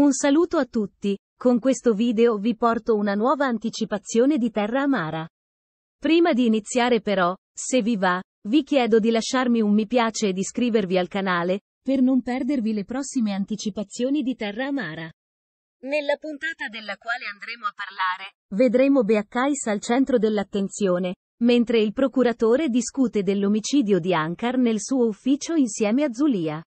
Un saluto a tutti, con questo video vi porto una nuova anticipazione di Terra Amara. Prima di iniziare però, se vi va, vi chiedo di lasciarmi un mi piace ed iscrivervi al canale, per non perdervi le prossime anticipazioni di Terra Amara. Nella puntata della quale andremo a parlare, vedremo Beakkais al centro dell'attenzione, mentre il procuratore discute dell'omicidio di Ankar nel suo ufficio insieme a Zulia.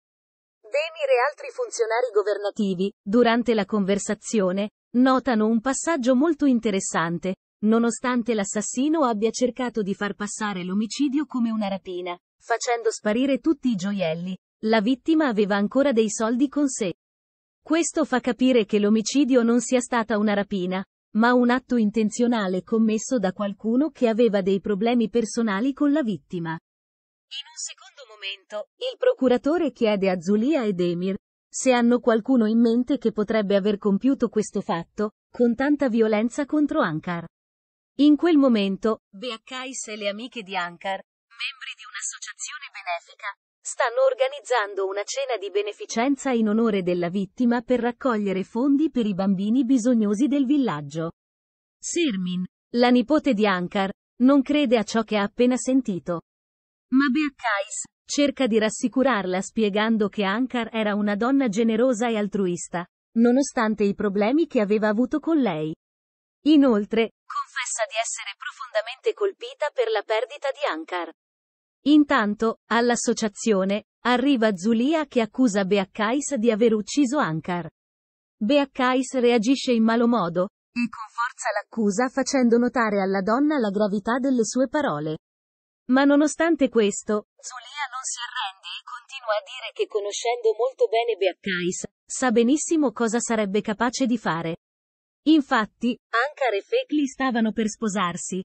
Demir e altri funzionari governativi, durante la conversazione, notano un passaggio molto interessante, nonostante l'assassino abbia cercato di far passare l'omicidio come una rapina, facendo sparire tutti i gioielli, la vittima aveva ancora dei soldi con sé. Questo fa capire che l'omicidio non sia stata una rapina, ma un atto intenzionale commesso da qualcuno che aveva dei problemi personali con la vittima. In un secondo momento, il procuratore chiede a Zulia ed Emir se hanno qualcuno in mente che potrebbe aver compiuto questo fatto, con tanta violenza contro Ankar. In quel momento, Beakkais e le amiche di Ankar, membri di un'associazione benefica, stanno organizzando una cena di beneficenza in onore della vittima per raccogliere fondi per i bambini bisognosi del villaggio. Sirmin, la nipote di Ankar, non crede a ciò che ha appena sentito. Ma Beakkais, Cerca di rassicurarla spiegando che Ankar era una donna generosa e altruista, nonostante i problemi che aveva avuto con lei. Inoltre, confessa di essere profondamente colpita per la perdita di Ankar. Intanto, all'associazione, arriva Zulia che accusa Beakkais di aver ucciso Ankar. Beakkais reagisce in malo modo, e conforza l'accusa facendo notare alla donna la gravità delle sue parole. Ma nonostante questo, Zulia non si arrende e continua a dire che conoscendo molto bene Beakkais, sa benissimo cosa sarebbe capace di fare. Infatti, Ankar e Fekli stavano per sposarsi.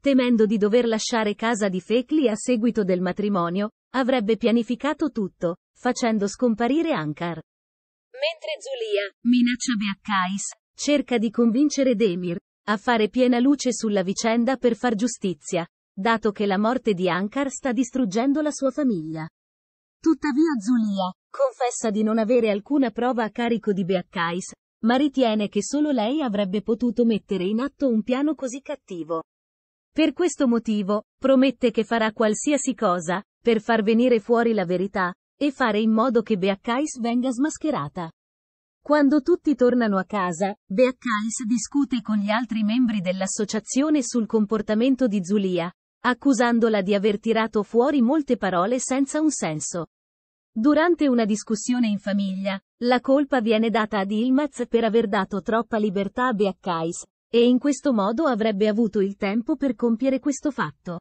Temendo di dover lasciare casa di Fekli a seguito del matrimonio, avrebbe pianificato tutto, facendo scomparire Ankar. Mentre Zulia minaccia Beakkais, cerca di convincere Demir a fare piena luce sulla vicenda per far giustizia dato che la morte di Ankar sta distruggendo la sua famiglia. Tuttavia Zulia confessa di non avere alcuna prova a carico di Beakkais, ma ritiene che solo lei avrebbe potuto mettere in atto un piano così cattivo. Per questo motivo, promette che farà qualsiasi cosa, per far venire fuori la verità, e fare in modo che Beakkais venga smascherata. Quando tutti tornano a casa, Beakkais discute con gli altri membri dell'associazione sul comportamento di Zulia, accusandola di aver tirato fuori molte parole senza un senso. Durante una discussione in famiglia, la colpa viene data ad Ilmaz per aver dato troppa libertà a Beakkais, e in questo modo avrebbe avuto il tempo per compiere questo fatto.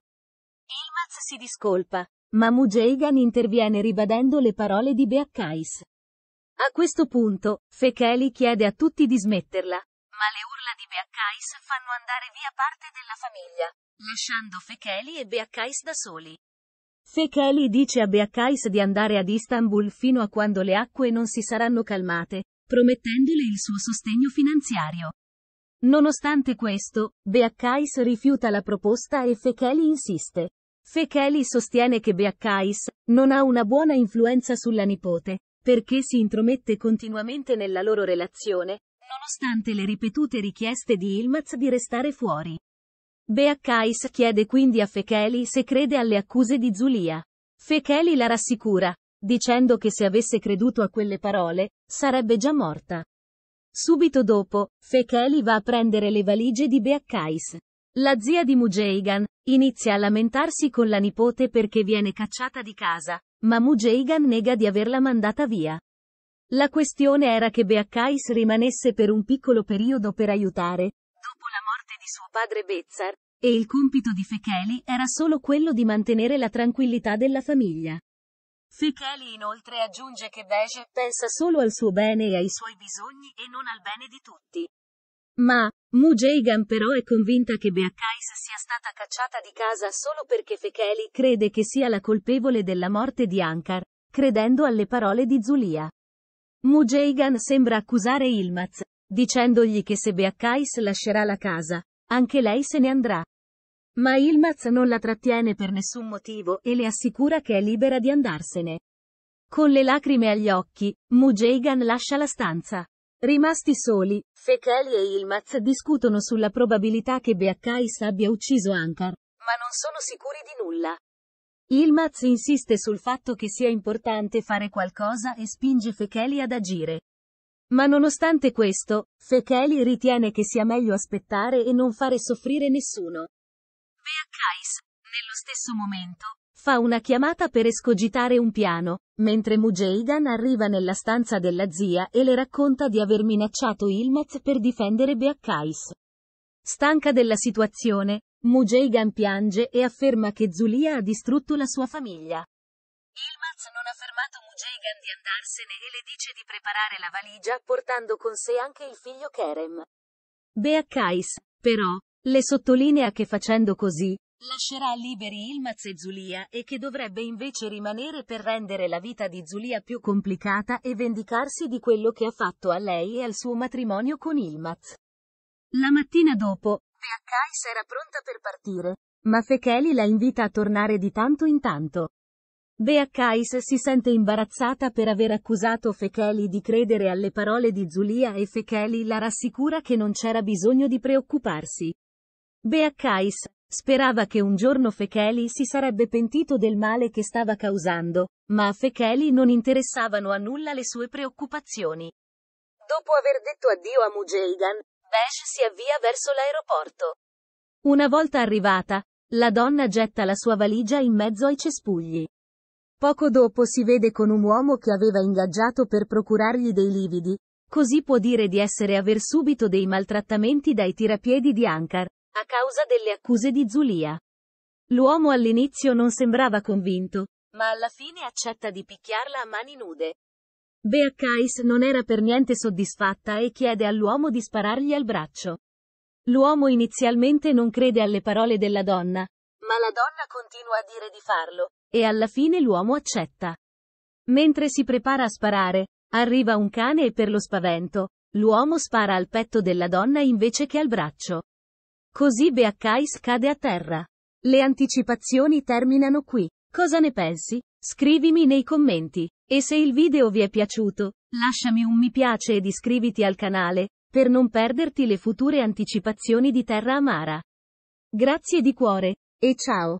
Ilmaz si discolpa, ma Mujeigan interviene ribadendo le parole di Beakkais. A questo punto, Fekeli chiede a tutti di smetterla, ma le urla di Beaccais fanno andare via parte della famiglia, lasciando Fekeli e Beaccais da soli. Fekeli dice a Beaccais di andare ad Istanbul fino a quando le acque non si saranno calmate, promettendole il suo sostegno finanziario. Nonostante questo, Beaccais rifiuta la proposta e Fekeli insiste. Fekeli sostiene che Beaccais non ha una buona influenza sulla nipote, perché si intromette continuamente nella loro relazione, nonostante le ripetute richieste di Ilmaz di restare fuori. Beakkais chiede quindi a Fekeli se crede alle accuse di Zulia. Fekeli la rassicura, dicendo che se avesse creduto a quelle parole, sarebbe già morta. Subito dopo, Fekeli va a prendere le valigie di Beakkais. La zia di Mujeigan inizia a lamentarsi con la nipote perché viene cacciata di casa, ma Mujeigan nega di averla mandata via. La questione era che Beaccais rimanesse per un piccolo periodo per aiutare, dopo la morte di suo padre Bezzar, e il compito di Fecheli era solo quello di mantenere la tranquillità della famiglia. Fecheli inoltre aggiunge che Beje pensa solo al suo bene e ai suoi bisogni e non al bene di tutti. Ma, Mujeigan però è convinta che Beaccais sia stata cacciata di casa solo perché Fecheli crede che sia la colpevole della morte di Ankar, credendo alle parole di Zulia. Mujeigan sembra accusare Ilmaz, dicendogli che se Beakkais lascerà la casa, anche lei se ne andrà. Ma Ilmaz non la trattiene per nessun motivo e le assicura che è libera di andarsene. Con le lacrime agli occhi, Mujeigan lascia la stanza. Rimasti soli, Fekeli e Ilmaz discutono sulla probabilità che Beakkais abbia ucciso Ankar, ma non sono sicuri di nulla. Ilmaz insiste sul fatto che sia importante fare qualcosa e spinge Fecheli ad agire. Ma nonostante questo, Fecheli ritiene che sia meglio aspettare e non fare soffrire nessuno. Beakkais, nello stesso momento, fa una chiamata per escogitare un piano, mentre Mujeidan arriva nella stanza della zia e le racconta di aver minacciato Ilmaz per difendere Beakkais. Stanca della situazione, Mujeigan piange e afferma che Zulia ha distrutto la sua famiglia. Ilmaz non ha fermato Mujeigan di andarsene e le dice di preparare la valigia, portando con sé anche il figlio Kerem. Beakkais, però, le sottolinea che facendo così, lascerà liberi Ilmaz e Zulia e che dovrebbe invece rimanere per rendere la vita di Zulia più complicata e vendicarsi di quello che ha fatto a lei e al suo matrimonio con Ilmaz. La mattina dopo, P.H. era pronta per partire, ma Fekeli la invita a tornare di tanto in tanto. Bea Kais si sente imbarazzata per aver accusato Fekeli di credere alle parole di Zulia e Fekeli la rassicura che non c'era bisogno di preoccuparsi. Bea Kais sperava che un giorno Fekeli si sarebbe pentito del male che stava causando, ma a Fekeli non interessavano a nulla le sue preoccupazioni. Dopo aver detto addio a Mujeigan, Beige si avvia verso l'aeroporto. Una volta arrivata, la donna getta la sua valigia in mezzo ai cespugli. Poco dopo si vede con un uomo che aveva ingaggiato per procurargli dei lividi, così può dire di essere aver subito dei maltrattamenti dai tirapiedi di Ankar, a causa delle accuse di Zulia. L'uomo all'inizio non sembrava convinto, ma alla fine accetta di picchiarla a mani nude. Bea Kais non era per niente soddisfatta e chiede all'uomo di sparargli al braccio. L'uomo inizialmente non crede alle parole della donna, ma la donna continua a dire di farlo, e alla fine l'uomo accetta. Mentre si prepara a sparare, arriva un cane e per lo spavento, l'uomo spara al petto della donna invece che al braccio. Così Beaccais cade a terra. Le anticipazioni terminano qui. Cosa ne pensi? Scrivimi nei commenti. E se il video vi è piaciuto, lasciami un mi piace ed iscriviti al canale, per non perderti le future anticipazioni di Terra Amara. Grazie di cuore, e ciao!